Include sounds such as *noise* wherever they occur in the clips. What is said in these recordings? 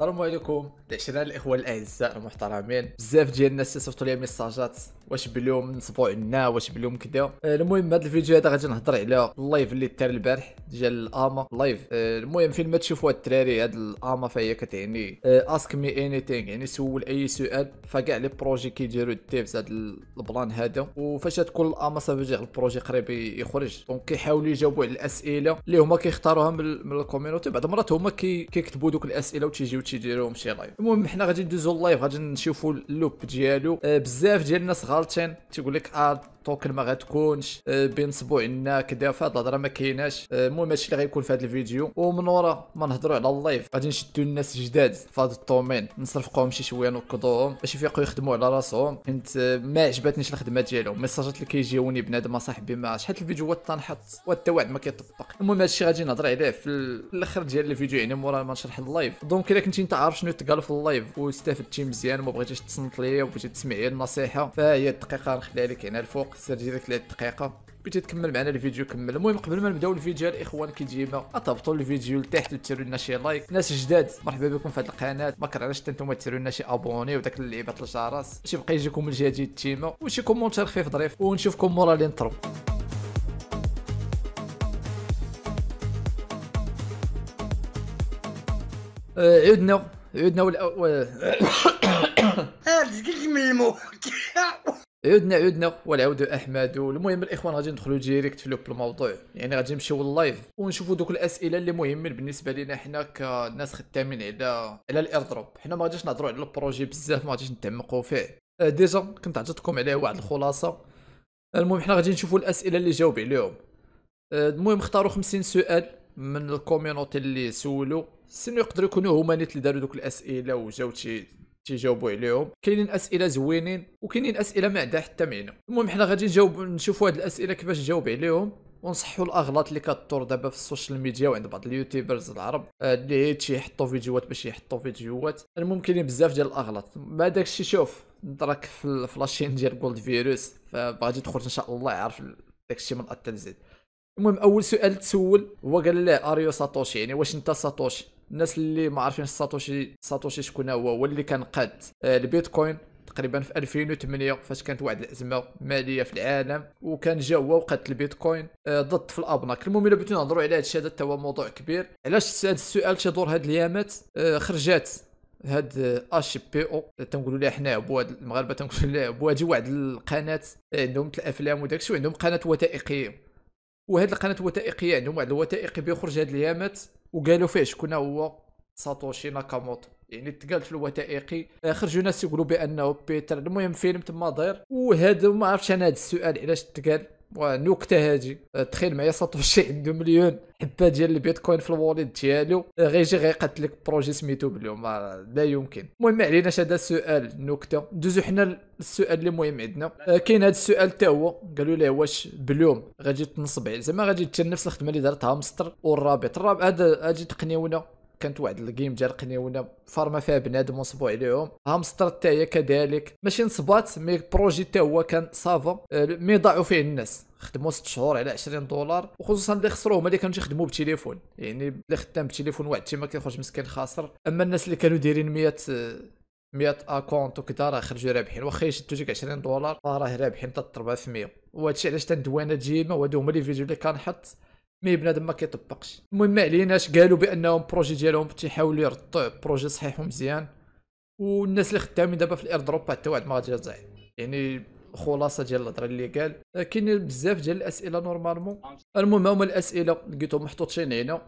السلام عليكم العشرة الاخوه الاعزاء المحترمين بزاف ديال الناس صيفطوا لي ميساجات واش باليوم عنا واش باليوم كذا آه، المهم هذا الفيديو هذا غادي نهضر على اللايف اللي دار البارح ديال الاما آه، لايف المهم فين ما تشوفوا الدراري هاد الاما فهي كتعني اسك مي اني ثينغ يعني سول اي سؤال فكاع لي بروجي كيديروا الديفز هاد البلان هذا وفاش تكون الاما صافي البروجي قريب يخرج دونك كيحاولوا يجاوبوا على الاسئله اللي هما كيختاروها من الكوميونيتي بعض المرات هما كيكتبوا دوك الاسئله وتيجيو كلشي ديالهم لايف المهم حنا غادي ندوزو اللايف غادي نشوفو اللوب ديالو آه، بزاف ديال الناس غالطين تيقول لك اه توكل ما غتكونش آه، بين صبوعنا كذا فهاد الهضره ما كايناش آه، المهم هادشي اللي غيكون في هذا الفيديو ومن ورا ما نهضروا على اللايف غادي نشدوا الناس جداد في هذا الطومين نصرفقوهم شي شويه نوكضوهم باش يفيقوا يخدموا على راسهم حيت آه، ما عجبتنيش الخدمه ديالهم ميساجات اللي كيجيوني بنادم صاحبي ما شحال الفيديوهات تنحط وحتى واحد ما كيطبق المهم هادشي غادي نهضر عليه في الاخر ديال الفيديو يعني مورا ما نشرح اللايف دونك الا كنتي انت عارف شنو تقال في اللايف واستفدتي مزيان وما بغيتيش تصنت ليا وبغيتي تسمعي النصيحه فهي الدقيقه نخليها لك هنا الفوق سير ديالك لعب دقيقه بغيتي تكمل معنا الفيديو كمل المهم قبل ما نبداو الفيديو الاخوان كي ديما اضغطوا الفيديو لتحت وتسيروا لنا شي لايك ناس جداد مرحبا بكم في هذه القناه ما كرهناش حتى نتوما تسيروا لنا شي ابوني وداك اللعيبه الجرس باش يبقى يجيكم الجديد تيما وشي كومونتير خفيف ظريف ونشوفكم مورا الانترو آه، عدنا عدنا والاول *coughs* ارزقك من الموت عدنا عدنا والعود احمد المهم الاخوان غادي ندخلوا ديريكت في لوب الموضوع يعني غادي نمشيو لللايف ونشوفوا دوك الاسئله اللي مهمين بالنسبه لينا حنا كناس خدامين على على الايردروب حنا ما غاديش نهضروا على البروجي بزاف ما غاديش نتعمقوا فيه آه، ديجا كنت عطيتكم عليه واحد الخلاصه المهم حنا غادي نشوفوا الاسئله اللي جاوب عليهم آه، المهم اختاروا 50 سؤال من الكوميونيتي اللي سولوا سينو يقدروا يكونوا هما نيت اللي داروا دوك الاسئله وجاوتي تيجاوبوا عليهم كاينين اسئله زوينين وكاينين اسئله ما عندها حتى معنى المهم حنا غادي نجاوب نشوفوا هاد الاسئله كيفاش نجاوب عليهم ونصحوا الاغلاط اللي كتطور دابا في السوشيال ميديا وعند بعض اليوتيوبرز العرب آه، اللي يحطوا فيديوهات باش يحطوا فيديوهات المهم كاينين بزاف ديال الاغلاط ما داكشي شوف نترك في لاشين ديال جولد فيروس فغادي تخرج ان شاء الله يعرف داكشي من التنزيل المهم اول سؤال تسول هو قال له اريو ساتوشي يعني واش انت ساتوشي الناس اللي ما عارفين ساتوشي ساتوشي شكون هو هو اللي كان قاد آه، البيتكوين تقريبا في 2008 فاش كانت واحد الازمه ماليه في العالم وكان جا هو وقاد البيتكوين آه، ضد في الابناك المهم الا بغيتو نهضروا على هذا الشيء هذا هو موضوع كبير علاش هذا السؤال تيدور هاد الايامات آه، خرجات هاد اش بي او تنقولوا لها حنا بواد المغاربه تنقولوا لها بواد واحد القناه عندهم الافلام وداك الشيء عندهم قناه وثائقيه وهاد القناه الوثائقيه عندهم واحد الوثائقي بيخرج هاد الايامات وقالوا فيه شكون هو ساتوشي ناكاموتو يعني تقال في الوثائقي آه، خرجوا ناس يقولوا بانه بيتر المهم فيلم تما داير وهذا ما عرفتش انا هذا السؤال علاش تقال ونكته هادي أه، تخيل معايا ساتوشي عنده مليون حبه ديال البيتكوين في الواليد ديالو أه، غيجي غيقتلك بروجي سميتو باليوم لا يمكن المهم ما عليناش هذا السؤال نكتة ندوزو حنا السؤال اللي مهم عندنا أه، كاين هذا السؤال حتى هو قالوا ليه واش باليوم غادي تنصب زعما غادي دير نفس الخدمه اللي درتها مستر والرابط الرابط هذا اجي تقنيونا كانت واحد الجيم ديال قنيونه فارما فيها بنادم ونصبوا عليهم هامستر حتى هي كذلك ماشي نصبات مي بروجي حتى هو كان صافا آه، مي ضاعوا فيه الناس خدموا 6 شهور على 20 دولار وخصوصا اللي خسروا هما اللي كانوا تيخدموا بالتليفون يعني اللي خدام بالتليفون واحد ما كيخرج مسكين خاسر اما الناس اللي كانوا دايرين 100 100 آه، اكونت وكذا راه خرجوا رابحين واخا يشدوا ديك 20 دولار راه رابحين حتى 400 وهادشي علاش تندوانا ديما وهادو هما لي فيديو اللي كنحط مي بنادم ما كيطبقش المهم ما عليناش قالوا بانهم بروجي ديالهم تيحاولوا يرطوا بروجي صحيح ومزيان والناس اللي خدامين دابا في الاير دروب حتى واحد ما غادي يرجع يعني خلاصه ديال الهضره اللي قال كاين بزاف ديال الاسئله نورمالمون المهم هما الاسئله لقيتهم محطوطين هنا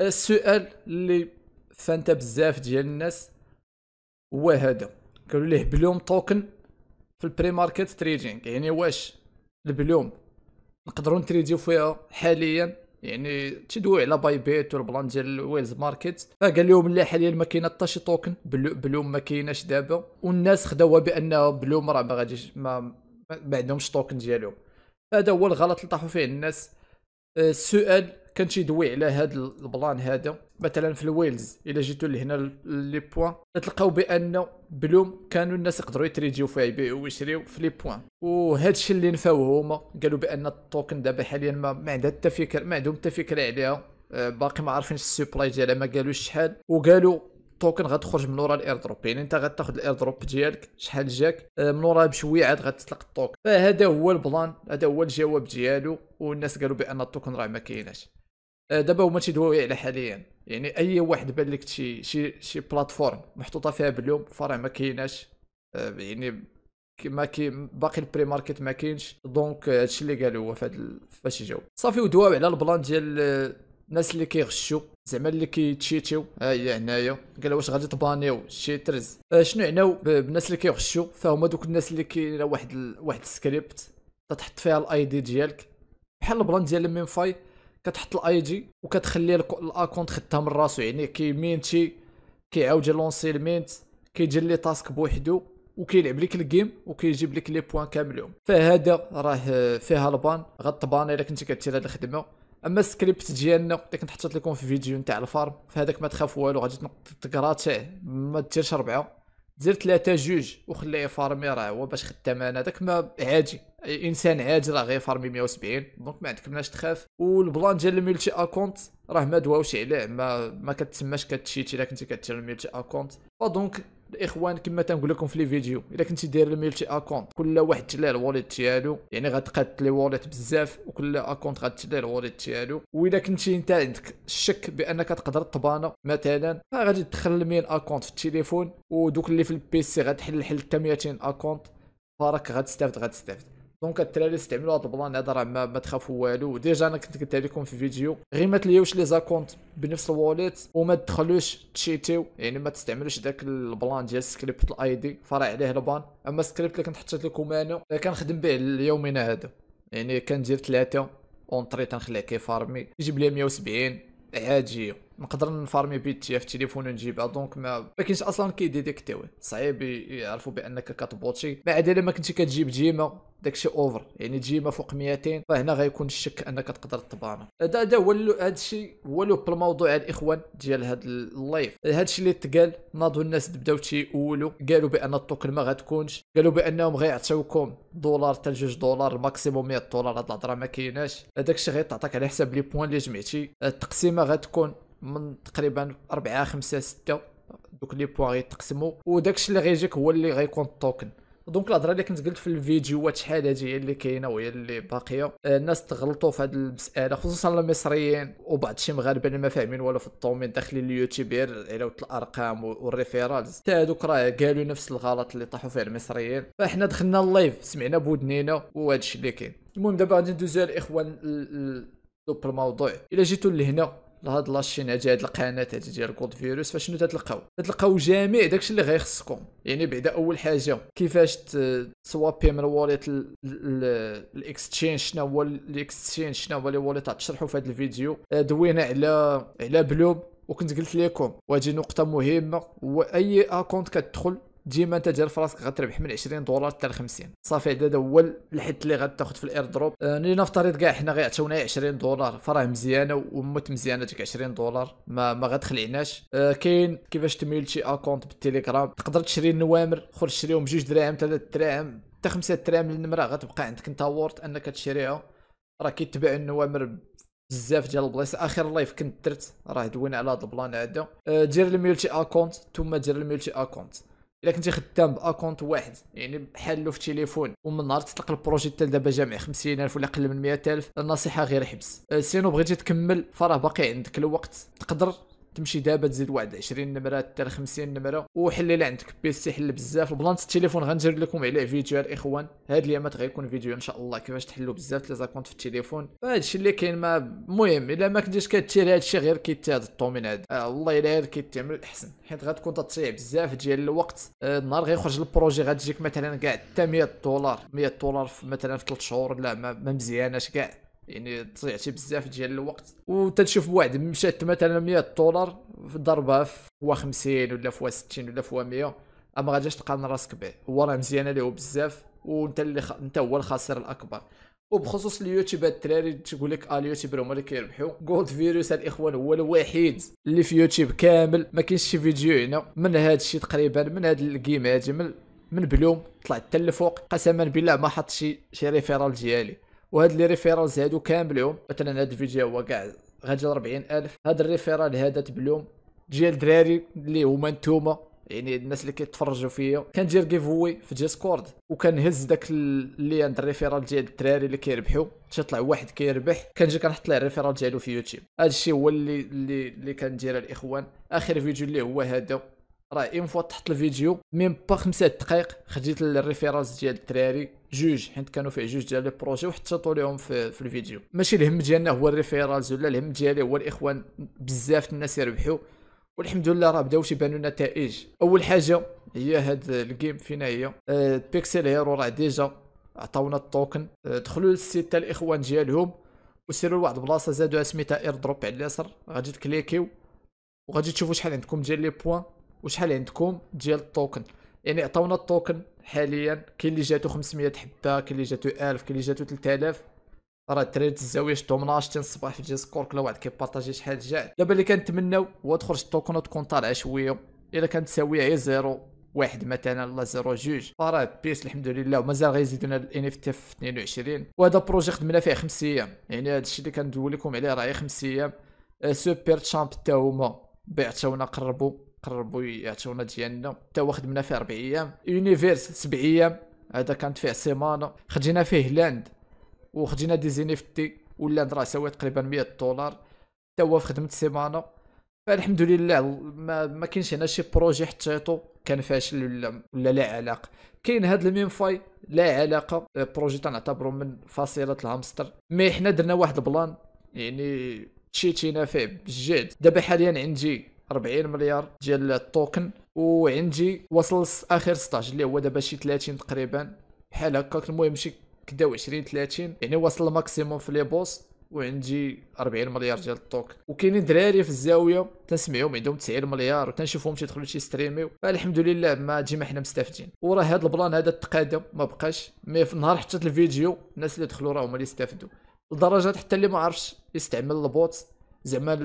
السؤال اللي فانت بزاف ديال الناس هو هذا قالوا ليه بلوم توكن في البري ماركت تريدينغ يعني واش البلوم نقدروا نتريديو فيها حاليا يعني تدوي على باي بيت والبلان ديال ويلز ماركت قال لهم لا حاليا ما كاين حتى شي توكن بلوم ما كايناش دابا والناس خداوها بان بلوم راه ما غاديش ما, ما عندهمش توكن ديالهم هذا هو الغلط اللي طاحوا فيه الناس آه، السؤال كان تيدوي على هذا البلان هذا مثلا في الويلز الا جيتو لهنا لي بوان تلقاو بان بلوم كانوا الناس يقدروا يتريجيو فيها يبيعوا ويشريو في لي بوان وهذا الشيء اللي نفاوه هما قالوا بان التوكن دابا حاليا ما, ما عندها حتى فكره ما عندهم حتى فكره عليها آه، باقي ما عارفينش السبلاي ديالها ما قالوش شحال وقالوا التوكن غتخرج من ورا الاير دروب يعني انت غتاخذ الاير دروب ديالك شحال جاك آه، من ورا بشويه عاد غتطلق التوكن فهذا هو البلان هذا هو الجواب ديالو والناس قالوا بان التوكن راه ما كايناش آه، دابا هما تيدويو على حاليا يعني اي واحد بان لك شي شي شي بلاتفورم محطوطه فيها باليوم فرع ما كايناش آه، يعني كما كي باقي البري ماركت ما كاينش دونك آه، هادشي اللي قالوا هو فهاد فاش يجاوب صافي ودواو على البلان ديال الناس اللي كيغشوا زعما اللي كيتشيتيو ها هي هنايا قال واش غادي تبانيو ترز شنو عناو بالناس اللي كيغشوا فهما دوك الناس اللي كاين واحد ال... واحد السكريبت تتحط فيها الاي دي ديالك بحال البلان ديال الميم فاي كتحط الاي جي وكتخلي الاكونت خدها من راسو يعني كيمينتي كيعاود يلونسي المينت كيجي لي تاسك بوحدو وكيلعب لك الجيم وكيجيب لك لي بوان كاملهم فهذا راه فيها البان غطبان الا كنتي كدير هذه الخدمه اما السكريبت ديالنا اللي كنت حطيت لكم في فيديو نتاع الفارم فهذاك ما تخاف والو غادي تقرا تاع ما ديرش ربعه دير ثلاثه جوج وخليه فارمي راه هو باش خدام انا داك ما عادي انسان عادي راه غير فارمي 170 دونك ما عندك مناش تخاف والبلان ديال الملتي اكونت راه ما دواوش عليه ما ما كتسماش كتشيت الا كنتي كدير الملتي اكونت فدونك الاخوان كما تنقول لكم في لي فيديو الا كنتي داير الملتي اكونت كل واحد تلا الواليت ديالو يعني غتقاد لي واليت بزاف وكل اكونت غتلا الواليت ديالو واذا كنتي انت عندك الشك بانك تقدر تبانا مثلا غادي تدخل 100 اكونت في التليفون ودوك اللي في البيسي غتحل حل حتى 200 اكونت فراك غتستافد غتستافد دونك الدراري استعملوها بلان هذا راه ما, ما تخافوا والو ديجا انا كنت قلت لكم في فيديو غير ما تليوش لي زاكونت بنفس الواليت وما تدخلوش تشيتيو يعني ما تستعملوش داك البلان ديال سكريبت الاي دي فرع عليه البان اما السكريبت اللي كنت حطيت لكم انا كنخدم به ليومنا هذا يعني كندير ثلاثه اونطري تنخليه كيفارمي يجيب لي 170 عاديه نقدر نفارمي بيتي في التليفون ونجيبها دونك ما ما كاينش اصلا كيديتيكتيوه صعيب يعرفوا بانك كتبوتشي ما عاد الا ما كنتي كتجيب ديما داكشي اوفر يعني ديما فوق 200 فهنا غيكون الشك انك تقدر تبانا هذا هذا هو هذا الشيء هو لوب الموضوع الاخوان ديال هذا اللايف هذا الشيء اللي تقال ناضوا الناس بداو تيقولوا قالوا بان التوكل ما غتكونش قالوا بانهم غيعطيوكم دولار حتى 2 دولار ماكسيموم 100 دولار هاد الهضره ما كايناش هذاك الشيء غيتعطاك على حساب لي بوان اللي جمعتي التقسيمه غتكون من تقريبا 4 5 6 دوك لي بوا غيتقسموا وداكشي اللي غيجيك هو اللي غيكون التوكن دونك الهضره اللي كنت قلت في الفيديوهات شحال هادي هي اللي كاينه وهي اللي باقيه آه، الناس تغلطوا في هذه المساله خصوصا المصريين وبعض شي مغاربه اللي ما فاهمين والو في الطومين داخلين اليوتيوب غير على الارقام والريفيرالز حتى هذوك راه قالوا نفس الغلط اللي طاحوا فيه المصريين فاحنا دخلنا اللايف سمعنا بودنينا وهذا الشيء اللي كاين المهم دابا غادي ندوزو الاخوان لو الموضوع الا جيتو لهنا لهاد لاشين هادي هاد القناه هادي ديال كود فيروس فشنو تتلقاو تتلقاو جميع داكشي اللي غيخصكم يعني بعدا اول حاجه كيفاش تسوابي من الواليت الاكستشينج شنو هو الاكستشينج شنو هو لي واليت تشرحوا في هذا الفيديو آه، دوينا على على بلوب وكنت قلت لكم وهذه نقطة مهمة واي أكونت كتدخل ديما انت داير فراسك غتربح من 20 دولار حتى ل 50 صافي هذا هو الحد اللي غتاخذ في الاير دروب آه لنفترض كاع حنا غيعطيونا 20 دولار فراه مزيانه وموت مزيانه ديك 20 دولار ما ما غتخلعناش آه كاين كيفاش تميل شي اكونت بالتليجرام تقدر تشري النوامر خرج تشريهم بجوج دراهم ثلاث دراهم حتى خمسة دراهم للنمرة غتبقى عندك انت وورد انك تشريها راه كيتباع النوامر بزاف ديال البلايص اخر لايف كنت درت راه دوينا على هذا البلان هذا آه، دير الميلتي اكونت ثم دير الميلتي اكونت الا كنتي خدام باكونت واحد يعني بحالو في التليفون ومن نهار تطلق البروجي حتى دابا جامع 50000 ولا اقل من 100000 النصيحه غير حبس أه، سينو بغيتي تكمل فراه باقي عندك الوقت تقدر تمشي دابا تزيد واحد 20 نمره حتى 50 نمره وحل اللي عندك بي سي حل بزاف البلانت التليفون غندير لكم عليه فيديو الاخوان هاد اليامات غيكون فيديو ان شاء الله كيفاش تحلوا بزاف لي زاكونت في التليفون هادشي اللي كاين ما المهم الا ما كنتيش كتير هادشي غير كيتاد الطومين هذا آه والله الا غير كيتعمل احسن حيت غتكون تضيع بزاف ديال الوقت آه النهار غيخرج البروجي غتجيك مثلا كاع حتى 100 دولار 100 دولار مثلا في 3 شهور لا ما مزياناش كاع يعني ضيعتي بزاف ديال الوقت وتنشوف واحد مشات مثلا 100 دولار ضربها فوا 50 ولا فوا 60 ولا فوا 100 اما غاديش تقارن راسك به هو راه مزيانه ليه بزاف وانت اللي خ... انت هو الخاسر الاكبر وبخصوص اليوتيوب هاد الدراري تقول لك آه، اليوتيوبر هما اللي كيربحوا جولد فيروس الاخوان هو الوحيد اللي في يوتيوب كامل ما كاينش شي فيديو هنا من هاد الشيء تقريبا من هاد الجيم هادي من من بلوم طلع حتى الفوق قسما بالله ما حط شي شي ريفيرال ديالي وهاد لي ريفيرالز هادو كاملهم مثلا هاد الفيديو هو كاع غادي 40000 هاد الريفيرال هذا تبلوم ديال الدراري اللي هما نتوما يعني الناس اللي كيتفرجوا فيا كندير اوي في ديسكورد وكنهز داك اللي عند الريفيرال ديال الدراري اللي كيربحوا تيطلع واحد كيربح كنجي كنحط ليه الريفيرال ديالو في يوتيوب هادشي هو اللي اللي, اللي كندير الاخوان اخر فيديو اللي هو هذا راه اون فوا تحط الفيديو ميم با خمسة دقائق خديت الريفيرالز ديال الدراري جوج حيت كانوا فيه جوج ديال لي بروجي وحطيتو ليهم في, في الفيديو ماشي الهم ديالنا هو الريفيرالز ولا الهم ديالي هو الاخوان بزاف الناس يربحوا والحمد لله راه بداو تيبانو النتائج اول حاجه هي هاد الجيم فينا هي أه بيكسل هيرو راه ديجا عطاونا التوكن أه دخلوا للسيت تاع الاخوان ديالهم وسيروا لواحد البلاصه زادوها سميتها اير دروب على اليسر غادي تكليكيو وغادي تشوفوا شحال عندكم ديال لي بوان وشحال عندكم ديال التوكن يعني عطاونا التوكن حاليا كاين اللي جاتو 500 حبه كاين اللي جاتو 1000 كاين اللي جاتو 3000 راه الدراري الزاويه شفتو من 10 الصباح في ديسكور كل واحد كيبارطاجي شحال جاء دابا اللي كنتمناو هو تخرج التوكن وتكون طالعه شويه الا كانت تساوي غير زيرو واحد مثلا لا زيرو جوج فراه بيس الحمد لله ومازال غيزيدونا الان اف تي في 22 وهذا بروجي خدمنا فيه خمس ايام يعني هذا الشيء اللي كندوي لكم عليه راه خمس ايام أه، سوبر تشامب حتى هما بعتونا قربوا قربوا يعطيونا ديالنا حتى هو خدمنا فيه اربع ايام يونيفيرس سبع ايام هذا كانت فيه سيمانه خدينا فيه لاند وخدينا دي تي ولاند راه ساوي تقريبا 100 دولار حتى هو في خدمه سيمانه فالحمد لله ما, ما كاينش هنا شي بروجي حطيتو كان فاشل ولا ولا لا علاقه كاين هاد الميم فاي لا علاقه بروجي اه، تنعتبرو من فصيله الهامستر مي حنا درنا واحد البلان يعني تشيتينا فيه بجد دابا حاليا عندي 40 مليار ديال التوكن وعندي وصل اخر ستاج اللي هو دابا شي 30 تقريبا بحال هكاك المهم شي كداو 20 30 يعني وصل الماكسيموم في لي بوس وعندي 40 مليار ديال التوك وكاينين دراري في الزاويه تنسمعهم عندهم 90 مليار وتنشوفهم تيدخلوا شي ستريميو الحمد لله ما ديما حنا مستافدين وراه هذا البلان هذا تقادم ما بقاش مي في النهار حتى الفيديو الناس اللي دخلوا راه هما اللي استافدوا لدرجه حتى اللي ما عرفش يستعمل البوت زعما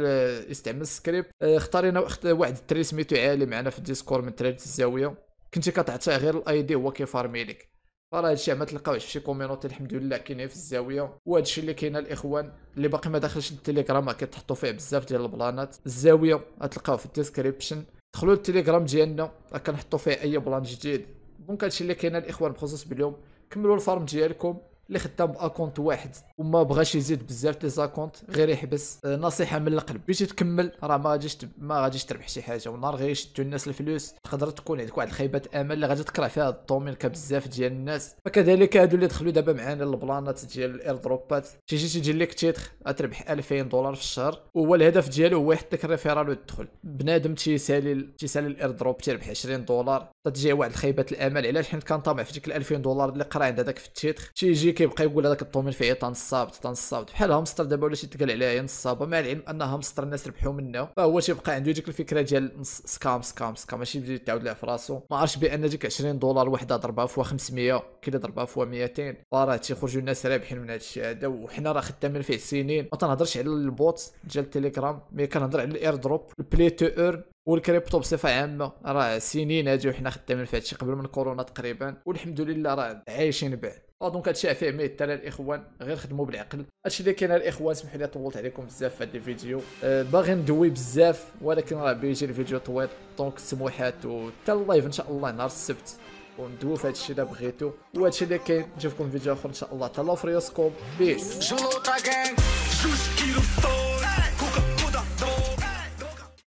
استعمل السكريبت آه، اختارينا واحد التري سميتو عالي معنا في الديسكور من تريت الزاويه كنتي كتعطيه غير الاي دي هو كيفارمي لك فراه هادشي ما تلقاوش في شي كومينوتي الحمد لله كاينين في الزاويه وهادشي اللي كاين الاخوان اللي باقي ما دخلش التليجرام كتحطوا فيه بزاف ديال البلانات الزاويه غتلقاوه في الديسكريبشن دخلوا للتليجرام ديالنا كنحطوا فيه اي بلان جديد دونك هادشي اللي كاين الاخوان بخصوص باليوم كملوا الفارم ديالكم اللي خدام باكونت واحد وما بغاش يزيد بزاف لي زاكونت غير يحبس آه، نصيحه من القلب باش تكمل راه ما غاديش ما غاديش تربح شي حاجه ونهار غير يشدوا الناس الفلوس تقدر تكون عندك واحد الخيبات امل اللي غادي تكره فيها الدومين كبزاف ديال الناس فكذلك هادو اللي دخلوا دابا معانا البلانات ديال الاير دروبات تيجي تيجي لك تيتخ تربح 2000 دولار في الشهر وهو الهدف ديالو هو يحط لك ريفيرال وتدخل بنادم تيسالي تيسالي الاير دروب تيربح 20 دولار تتجي واحد الخيبات الامل علاش حيت كان طامع في ديك 2000 دولار اللي قرا عند هذاك في التيتخ تيجي كيبقى يقول هذاك الطومين فيه تنصاب تنصاب بحال هامستر دابا ولا تقال عليه هي نصابه مع العلم ان هامستر الناس ربحوا منه فهو تيبقى عنده ديك الفكره ديال سكام سكام سكام ماشي بدي تعاود لها في راسو ما عرفش بان ديك 20 دولار وحده ضربها فوا 500 كي ضربها فوا 200 راه تيخرجوا الناس رابحين من هذا الشيء هذا وحنا راه خدامين فيه سنين ما تنهضرش على البوت ديال التليجرام مي كنهضر على الاير دروب البلاي تو ايرن والكريبتو بصفه عامه راه سنين هادي وحنا خدامين في هادشي قبل من كورونا تقريبا والحمد لله راه عايشين بعد آه، دونك هادشي عفيه ميه الدراري الاخوان غير خدموا بالعقل هادشي اللي كاين الاخوان سمحوا لي طولت عليكم بزاف في هاد الفيديو أه باغي ندوي بزاف ولكن راه بيجي الفيديو طويل دونك سموحات وحتى اللايف ان شاء الله نهار السبت وندوي في هادشي اللي بغيتو وهادشي اللي كاين نشوفكم في فيديو اخر ان شاء الله تهلاو في ريوسكم بيس